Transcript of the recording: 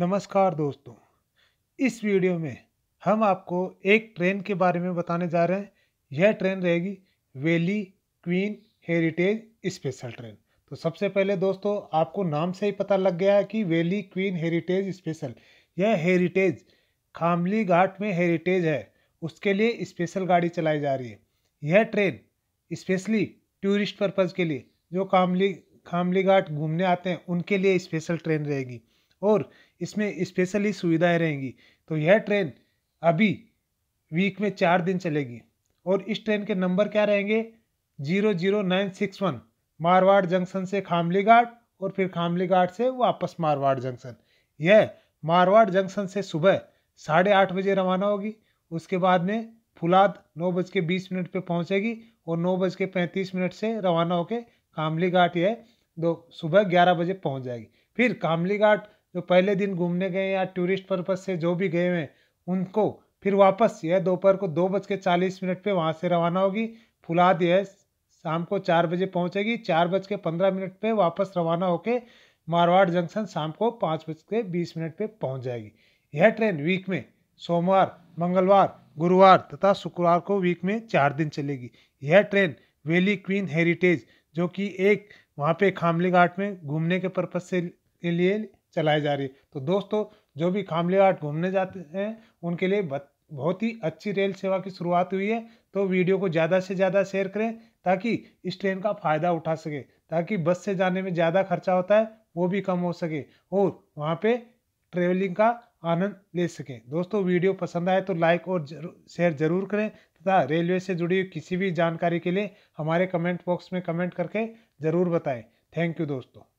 नमस्कार दोस्तों इस वीडियो में हम आपको एक ट्रेन के बारे में बताने जा रहे हैं यह ट्रेन रहेगी Valley Queen Heritage Special Train तो सबसे पहले दोस्तों आपको नाम से ही पता लग गया है कि वेली क्वीन हेरिटेज स्पेशल यह हेरिटेज खामली घाट में हेरिटेज है उसके लिए स्पेशल गाड़ी चलाई जा रही है यह ट्रेन स्पेशली टूरिस्ट पर्पज़ के लिए जो खामली खामली घाट घूमने आते हैं उनके लिए स्पेशल ट्रेन रहेगी और इसमें स्पेशली सुविधाएं रहेंगी तो यह ट्रेन अभी वीक में चार दिन चलेगी और इस ट्रेन के नंबर क्या रहेंगे zero zero nine six one Marwar junction से खामली घाट और फिर खामली घाट से वापस मारवाड़ जंक्शन यह मारवाड़ जंक्शन से सुबह साढ़े आठ बजे रवाना होगी उसके बाद में फुलाद नौ बज के बीस मिनट पर पहुँचेगी और नौ बज के पैंतीस मिनट से रवाना होकर कामली घाट यह दो सुबह ग्यारह बजे पहुँच जाएगी फिर कामली घाट जो तो पहले दिन घूमने गए या टूरिस्ट पर्पज से जो भी गए हैं उनको फिर वापस यह दोपहर को दो बज के चालीस मिनट पर वहाँ से रवाना होगी फुलाद यह शाम को चार बजे पहुँचेगी चार बज के पंद्रह मिनट पर वापस रवाना होकर मारवाड़ जंक्शन शाम को पाँच बज के बीस मिनट पर पहुँच जाएगी यह ट्रेन वीक में सोमवार मंगलवार गुरुवार तथा शुक्रवार को वीक में चार दिन चलेगी यह ट्रेन वेली क्वीन हेरिटेज जो कि एक वहाँ पे खामली घाट में घूमने के पर्पज से लिए चलाई जा रही है तो दोस्तों जो भी खामलेहाट घूमने जाते हैं उनके लिए बहुत ही अच्छी रेल सेवा की शुरुआत हुई है तो वीडियो को ज़्यादा से ज़्यादा शेयर करें ताकि इस ट्रेन का फ़ायदा उठा सके ताकि बस से जाने में ज़्यादा खर्चा होता है वो भी कम हो सके और वहाँ पे ट्रेवलिंग का आनंद ले सकें दोस्तों वीडियो पसंद आए तो लाइक और शेयर जरूर करें तथा रेलवे से जुड़ी किसी भी जानकारी के लिए हमारे कमेंट बॉक्स में कमेंट करके ज़रूर बताएँ थैंक यू दोस्तों